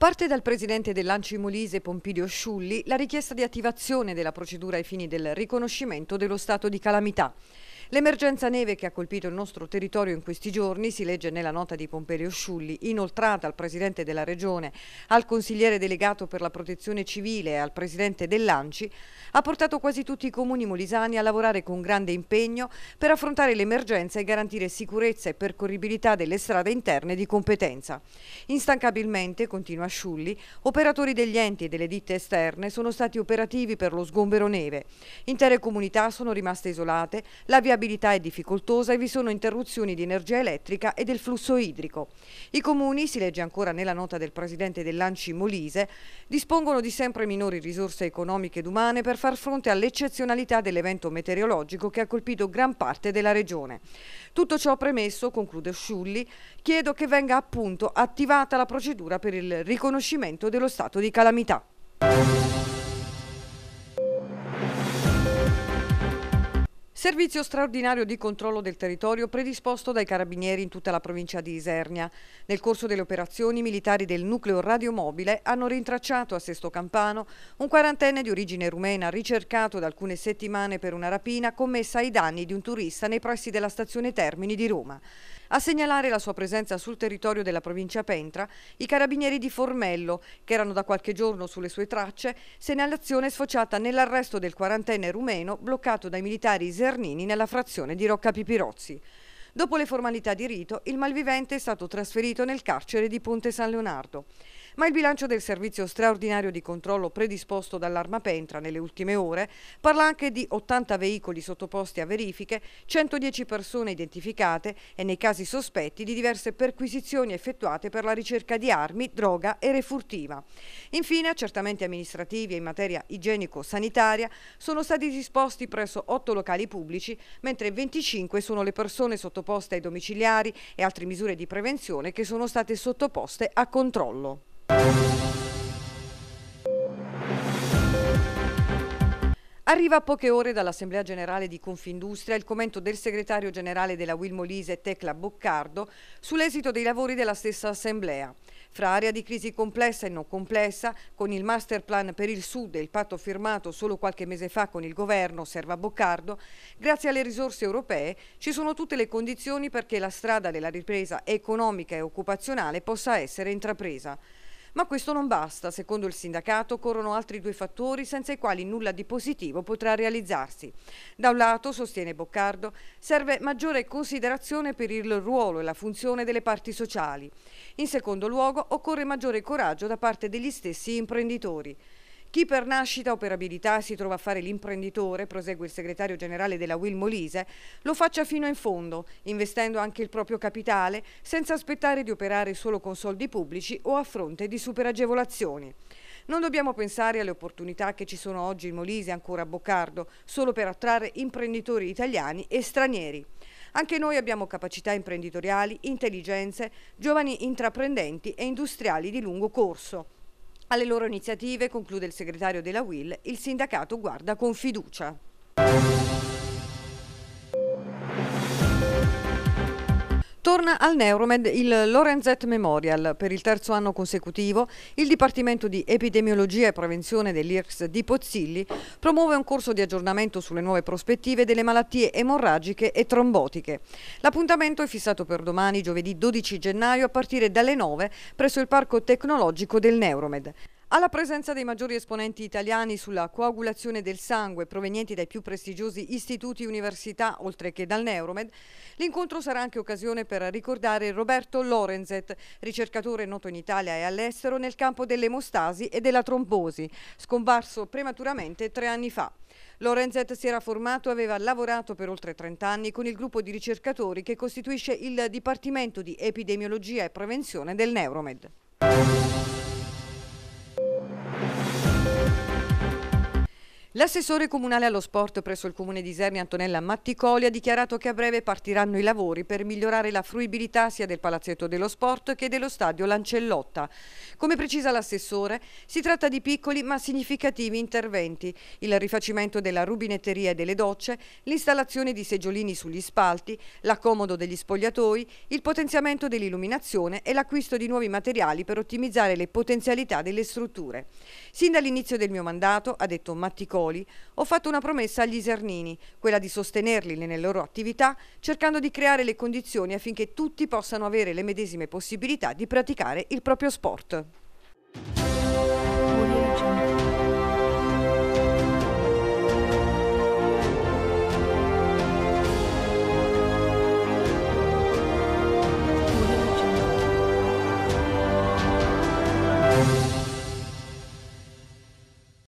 Parte dal presidente dell'Anci Molise Pompidio Sciulli la richiesta di attivazione della procedura ai fini del riconoscimento dello stato di calamità. L'emergenza neve che ha colpito il nostro territorio in questi giorni si legge nella nota di Pompeo Sciulli, inoltrata al Presidente della Regione, al Consigliere delegato per la protezione civile e al Presidente dell'Anci, ha portato quasi tutti i comuni molisani a lavorare con grande impegno per affrontare l'emergenza e garantire sicurezza e percorribilità delle strade interne di competenza. Instancabilmente, continua Sciulli, operatori degli enti e delle ditte esterne sono stati operativi per lo sgombero neve. Intere comunità sono rimaste isolate, la viabilità stabilità è difficoltosa e vi sono interruzioni di energia elettrica e del flusso idrico. I comuni, si legge ancora nella nota del presidente dell'Anci Molise, dispongono di sempre minori risorse economiche ed umane per far fronte all'eccezionalità dell'evento meteorologico che ha colpito gran parte della regione. Tutto ciò premesso, conclude Sciulli, chiedo che venga appunto attivata la procedura per il riconoscimento dello stato di calamità. Servizio straordinario di controllo del territorio predisposto dai carabinieri in tutta la provincia di Isernia. Nel corso delle operazioni, i militari del nucleo radiomobile hanno rintracciato a Sesto Campano un quarantenne di origine rumena ricercato da alcune settimane per una rapina commessa ai danni di un turista nei pressi della stazione Termini di Roma. A segnalare la sua presenza sul territorio della provincia Pentra, i carabinieri di Formello, che erano da qualche giorno sulle sue tracce, segnalazione sfociata nell'arresto del quarantenne rumeno bloccato dai militari Zernini nella frazione di Rocca Pipirozzi. Dopo le formalità di rito, il malvivente è stato trasferito nel carcere di Ponte San Leonardo ma il bilancio del servizio straordinario di controllo predisposto dall'Arma Pentra nelle ultime ore parla anche di 80 veicoli sottoposti a verifiche, 110 persone identificate e nei casi sospetti di diverse perquisizioni effettuate per la ricerca di armi, droga e refurtiva. Infine, accertamenti amministrativi in materia igienico-sanitaria sono stati disposti presso 8 locali pubblici, mentre 25 sono le persone sottoposte ai domiciliari e altre misure di prevenzione che sono state sottoposte a controllo. Arriva a poche ore dall'Assemblea Generale di Confindustria il commento del segretario generale della Wilmolise Tecla Boccardo sull'esito dei lavori della stessa Assemblea. Fra area di crisi complessa e non complessa, con il master plan per il Sud e il patto firmato solo qualche mese fa con il governo, serva Boccardo, grazie alle risorse europee ci sono tutte le condizioni perché la strada della ripresa economica e occupazionale possa essere intrapresa. Ma questo non basta. Secondo il sindacato corrono altri due fattori senza i quali nulla di positivo potrà realizzarsi. Da un lato, sostiene Boccardo, serve maggiore considerazione per il ruolo e la funzione delle parti sociali. In secondo luogo, occorre maggiore coraggio da parte degli stessi imprenditori. Chi per nascita o per abilità si trova a fare l'imprenditore, prosegue il segretario generale della Will Molise, lo faccia fino in fondo, investendo anche il proprio capitale, senza aspettare di operare solo con soldi pubblici o a fronte di superagevolazioni. Non dobbiamo pensare alle opportunità che ci sono oggi in Molise, ancora a Boccardo, solo per attrarre imprenditori italiani e stranieri. Anche noi abbiamo capacità imprenditoriali, intelligenze, giovani intraprendenti e industriali di lungo corso. Alle loro iniziative, conclude il segretario della WIL, il sindacato guarda con fiducia. Torna al Neuromed il Lorenzet Memorial. Per il terzo anno consecutivo il Dipartimento di Epidemiologia e Prevenzione dell'IRCS di Pozzilli promuove un corso di aggiornamento sulle nuove prospettive delle malattie emorragiche e trombotiche. L'appuntamento è fissato per domani, giovedì 12 gennaio, a partire dalle 9 presso il Parco Tecnologico del Neuromed. Alla presenza dei maggiori esponenti italiani sulla coagulazione del sangue provenienti dai più prestigiosi istituti e università, oltre che dal Neuromed, l'incontro sarà anche occasione per ricordare Roberto Lorenzet, ricercatore noto in Italia e all'estero nel campo dell'emostasi e della trombosi, scomparso prematuramente tre anni fa. Lorenzet si era formato e aveva lavorato per oltre 30 anni con il gruppo di ricercatori che costituisce il Dipartimento di Epidemiologia e Prevenzione del Neuromed. L'assessore comunale allo sport presso il comune di Isernia Antonella Matticoli ha dichiarato che a breve partiranno i lavori per migliorare la fruibilità sia del palazzetto dello sport che dello stadio Lancellotta. Come precisa l'assessore, si tratta di piccoli ma significativi interventi, il rifacimento della rubinetteria e delle docce, l'installazione di seggiolini sugli spalti, l'accomodo degli spogliatoi, il potenziamento dell'illuminazione e l'acquisto di nuovi materiali per ottimizzare le potenzialità delle strutture. Sin dall'inizio del mio mandato, ha detto Matticoli, Ascoli, ho fatto una promessa agli Isernini, quella di sostenerli nelle loro attività, cercando di creare le condizioni affinché tutti possano avere le medesime possibilità di praticare il proprio sport.